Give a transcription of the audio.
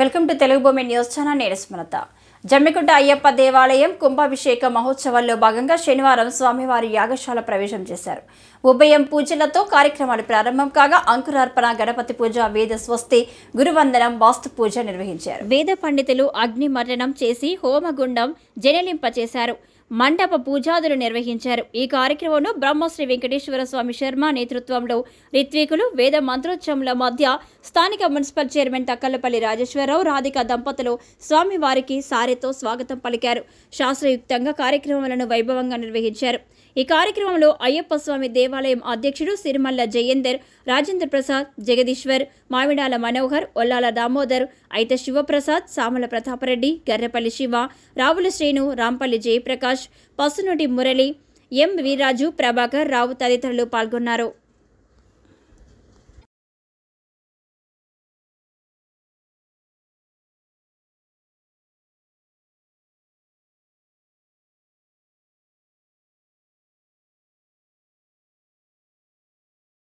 welcome to Telugu భూమి news channel నేను జమ్మికుంట అయ్యప్ప దేవాలయం కుంభాభిషేక మహోత్సవాల్లో భాగంగా శనివారం స్వామివారి యాగశాల ప్రవేశం చేశారు ఉభయం పూజలతో కార్యక్రమాలు ప్రారంభం కాగా అంకురార్పణ గణపతి పూజ వేద స్వస్తి గురువందనం వాస్తు పూజ నిర్వహించారు వేద పండితులు అగ్ని మరణం చేసి హోమగుండం జనలింప చేశారు మండప పూజాదులు నిర్వహించారు ఈ కార్యక్రమంలో బ్రహ్మశ్రీ వెంకటేశ్వర స్వామి శర్మ నేతృత్వంలో రిత్వీకులు వేద మంత్రోత్సవంల మధ్య స్థానిక మున్సిపల్ చైర్మన్ తక్కలపల్లి రాజేశ్వరరావు రాధిక దంపతులు స్వామివారికి సారితో స్వాగతం పలికారు శాస్త్రయుక్తంగా కార్యక్రమాలను వైభవంగా నిర్వహించారు ఈ కార్యక్రమంలో అయ్యప్ప స్వామి దేవాలయం అధ్యక్షుడు సిరిమల్ల జయేందర్ రాజేంద్ర ప్రసాద్ జగదీశ్వర్ మామిడాల మనోహర్ ఒల్లాల దామోదర్ అయితే శివప్రసాద్ సామల ప్రతాపరెడ్డి గర్రపల్లి శివ రావుల శ్రీను రాంపల్లి జయప్రకాష్ ప్రకాష్ పసునుడి మురళి ఎం వీరాజు ప్రభాకర్ రావు తదితరులు పాల్గొన్నారు